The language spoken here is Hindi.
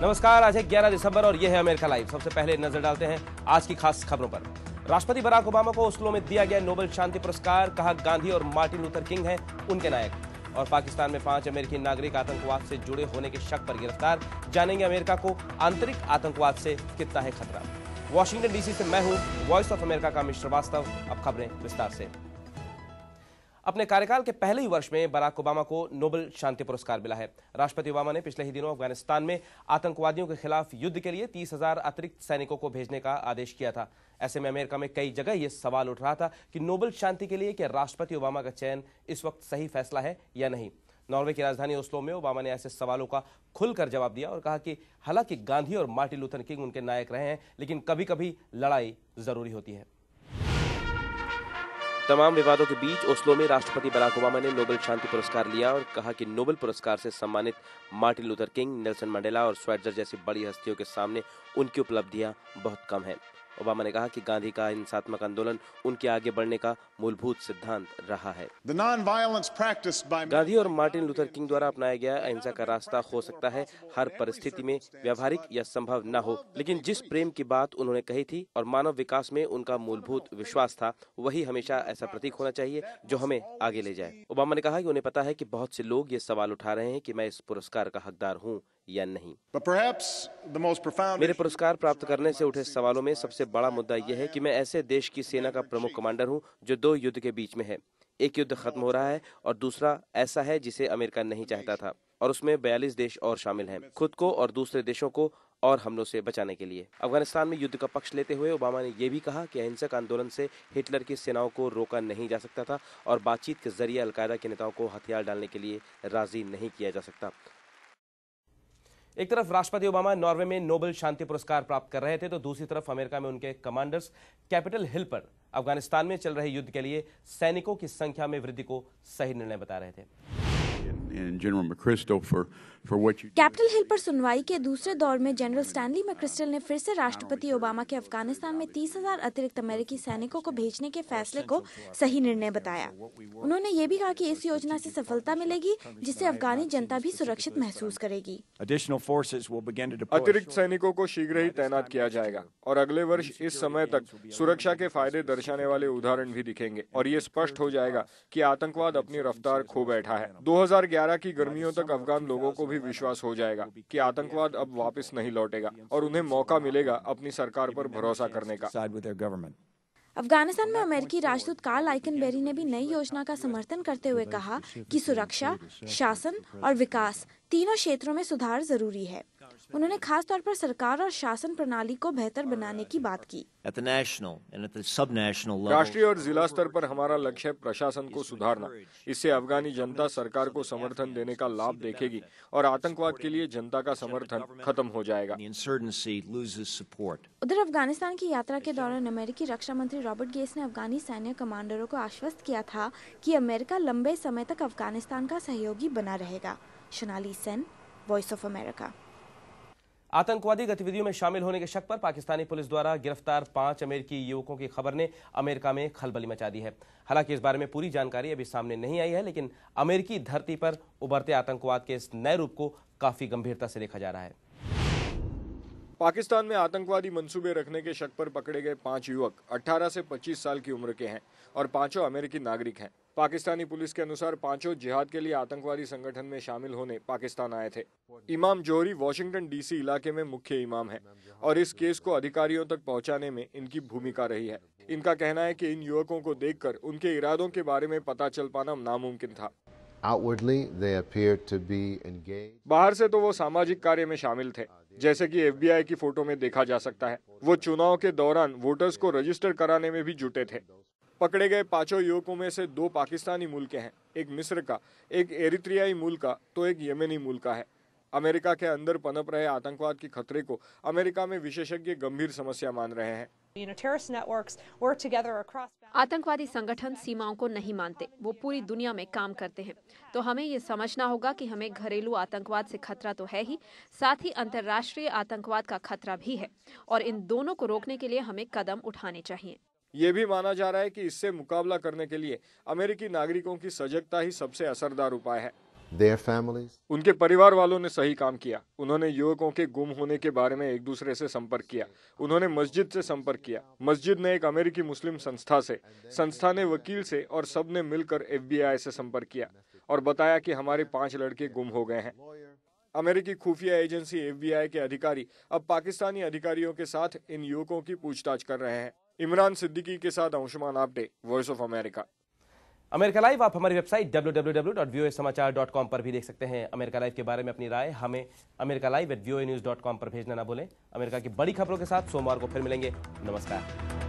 नमस्कार आज है 11 दिसंबर और यह है अमेरिका लाइव सबसे पहले नजर डालते हैं आज की खास खबरों पर राष्ट्रपति बराक ओबामा को ओस्लो में दिया गया नोबेल शांति पुरस्कार कहा गांधी और मार्टिन लूथर किंग हैं उनके नायक और पाकिस्तान में पांच अमेरिकी नागरिक आतंकवाद से जुड़े होने के शक पर गिरफ्तार जानेंगे अमेरिका को आंतरिक आतंकवाद से कितना है खतरा वॉशिंगटन डीसी से मैं हूँ वॉइस ऑफ अमेरिका का मिश्र वास्तव अब खबरें विस्तार से अपने कार्यकाल के पहले ही वर्ष में बराक ओबामा को नोबल शांति पुरस्कार मिला है राष्ट्रपति ओबामा ने पिछले ही दिनों अफगानिस्तान में आतंकवादियों के खिलाफ युद्ध के लिए तीस हजार अतिरिक्त सैनिकों को भेजने का आदेश किया था ऐसे में अमेरिका में कई जगह यह सवाल उठ रहा था कि नोबल शांति के लिए क्या राष्ट्रपति ओबामा का चयन इस वक्त सही फैसला है या नहीं नॉर्वे की राजधानी ओस्लो में ओबामा ने ऐसे सवालों का खुलकर जवाब दिया और कहा कि हालांकि गांधी और मार्टिन लूथर किंग उनके नायक रहे हैं लेकिन कभी कभी लड़ाई जरूरी होती है तमाम विवादों के बीच ओस्लो में राष्ट्रपति बराक ओबामा ने नोबेल शांति पुरस्कार लिया और कहा कि नोबेल पुरस्कार से सम्मानित Martin Luther King Nelson Mandela और स्वेटजर जैसी बड़ी हस्तियों के सामने उनकी उपलब्धियां बहुत कम हैं ओबामा ने कहा कि गांधी का हिंसात्मक आंदोलन उनके आगे बढ़ने का मूलभूत सिद्धांत रहा है गांधी और मार्टिन लूथर किंग द्वारा अपनाया गया अहिंसा का रास्ता हो सकता है हर परिस्थिति में व्यवहारिक या संभव न हो लेकिन जिस प्रेम की बात उन्होंने कही थी और मानव विकास में उनका मूलभूत विश्वास था वही हमेशा ऐसा प्रतीक होना चाहिए जो हमें आगे ले जाए ओबामा ने कहा कि उन्हें पता है कि बहुत से लोग ये सवाल उठा रहे हैं कि मैं इस पुरस्कार का हकदार हूँ या नहीं मेरे पुरस्कार प्राप्त करने से उठे सवालों में सबसे बड़ा मुद्दा यह है कि मैं ऐसे देश की सेना का प्रमुख कमांडर हूं जो दो युद्ध के बीच में है एक युद्ध खत्म हो रहा है और दूसरा ऐसा है जिसे अमेरिका नहीं चाहता था और उसमें बयालीस देश और शामिल हैं खुद को और दूसरे देशों को और हमलों से बचाने के लिए अफगानिस्तान में युद्ध का पक्ष लेते हुए ओबामा ने यह भी कहा कि अहिंसक आंदोलन से हिटलर की सेनाओं को रोका नहीं जा सकता था और बातचीत के जरिए अलकायदा के नेताओं को हथियार डालने के लिए राजी नहीं किया जा सकता एक तरफ राष्ट्रपति ओबामा नॉर्वे में नोबेल शांति पुरस्कार प्राप्त कर रहे थे तो दूसरी तरफ अमेरिका में उनके कमांडर्स कैपिटल हिल पर अफगानिस्तान में चल रहे युद्ध के लिए सैनिकों की संख्या में वृद्धि को सही निर्णय बता रहे थे कैपिटल हिल पर सुनवाई के दूसरे दौर में जनरल स्टैनली मैक्रिस्टल ने फिर से राष्ट्रपति ओबामा के अफगानिस्तान में तीस हजार अतिरिक्त अमेरिकी सैनिकों को भेजने के फैसले को सही निर्णय बताया उन्होंने ये भी कहा कि इस योजना से सफलता मिलेगी जिससे अफगानी जनता भी सुरक्षित महसूस करेगी अतिरिक्त सैनिकों को शीघ्र ही तैनात किया जाएगा और अगले वर्ष इस समय तक सुरक्षा के फायदे दर्शाने वाले उदाहरण भी दिखेंगे और ये स्पष्ट हो जाएगा की आतंकवाद अपनी रफ्तार खो बैठा है दो की गर्मियों तक अफगान लोगों को भी भी विश्वास हो जाएगा कि आतंकवाद अब वापस नहीं लौटेगा और उन्हें मौका मिलेगा अपनी सरकार पर भरोसा करने का अफगानिस्तान में अमेरिकी राजदूत कार्ल आइकन बेरी ने भी नई योजना का समर्थन करते हुए कहा कि सुरक्षा शासन और विकास तीनों क्षेत्रों में सुधार जरूरी है उन्होंने खास तौर पर सरकार और शासन प्रणाली को बेहतर बनाने की बात की राष्ट्रीय और जिला स्तर पर हमारा लक्ष्य है प्रशासन को सुधारना इससे अफगानी जनता सरकार को समर्थन देने का लाभ देखेगी और आतंकवाद के लिए जनता का समर्थन खत्म हो जाएगा उधर अफगानिस्तान की यात्रा के दौरान अमेरिकी रक्षा मंत्री रॉबर्ट गेस ने अफगानी सैन्य कमांडरों को आश्वस्त किया था कि अमेरिका लंबे समय तक अफगानिस्तान का सहयोगी बना रहेगा Shanali Sen voice of America आतंकवादी गतिविधियों में शामिल होने के शक पर पाकिस्तानी पुलिस द्वारा गिरफ्तार पांच अमेरिकी युवकों की खबर ने अमेरिका में खलबली मचा दी है हालांकि इस बारे में पूरी जानकारी अभी सामने नहीं आई है लेकिन अमेरिकी धरती पर उभरते आतंकवाद के इस नए रूप को काफी गंभीरता से देखा जा रहा है पाकिस्तान में आतंकवादी मंसूबे रखने के शक पर पकड़े गए पांच युवक 18 से 25 साल की उम्र के हैं और पांचों अमेरिकी नागरिक हैं पाकिस्तानी पुलिस के अनुसार पांचों जिहाद के लिए आतंकवादी संगठन में शामिल होने पाकिस्तान आए थे इमाम जोहरी वॉशिंगटन डीसी इलाके में मुख्य इमाम है और इस केस को अधिकारियों तक पहुंचाने में इनकी भूमिका रही है इनका कहना है कि इन युवकों को देखकर उनके इरादों के बारे में पता चल पाना नामुमकिन था बाहर से तो वो सामाजिक कार्य में शामिल थे जैसे कि एफबीआई की फोटो में देखा जा सकता है वो चुनाव के दौरान वोटर्स को रजिस्टर कराने में भी जुटे थे पकड़े गए पांचों युवकों में से दो पाकिस्तानी मूल के हैं एक मिस्र का एक एरित्रियाई मूल का तो एक यमेनी मूल का है अमेरिका के अंदर पनप रहे आतंकवाद के खतरे को अमेरिका में विशेषज्ञ गंभीर समस्या मान रहे हैं आतंकवादी संगठन सीमाओं को नहीं मानते वो पूरी दुनिया में काम करते हैं तो हमें ये समझना होगा कि हमें घरेलू आतंकवाद से खतरा तो है ही साथ ही अंतर्राष्ट्रीय आतंकवाद का खतरा भी है और इन दोनों को रोकने के लिए हमें कदम उठाने चाहिए ये भी माना जा रहा है कि इससे मुकाबला करने के लिए अमेरिकी नागरिकों की सजगता ही सबसे असरदार उपाय है उनके परिवार वालों ने सही काम किया उन्होंने युवकों के गुम होने के बारे में एक दूसरे से संपर्क किया उन्होंने मस्जिद से संपर्क किया मस्जिद ने एक अमेरिकी मुस्लिम संस्था से संस्था ने वकील से और सब ने मिलकर एफबीआई से संपर्क किया और बताया कि हमारे पांच लड़के गुम हो गए हैं अमेरिकी खुफिया एजेंसी एफबीआई के अधिकारी अब पाकिस्तानी अधिकारियों के साथ इन युवकों की पूछताछ कर रहे हैं इमरान सिद्दीकी के साथ Anshuman Apte voice of America America live आप हमारी वेबसाइट www.voasamachar.com पर भी देख सकते हैं अमेरिका लाइव के बारे में अपनी राय हमें America live at news dot com पर भेजना ना भूलें अमेरिका की बड़ी खबरों के साथ सोमवार को फिर मिलेंगे नमस्कार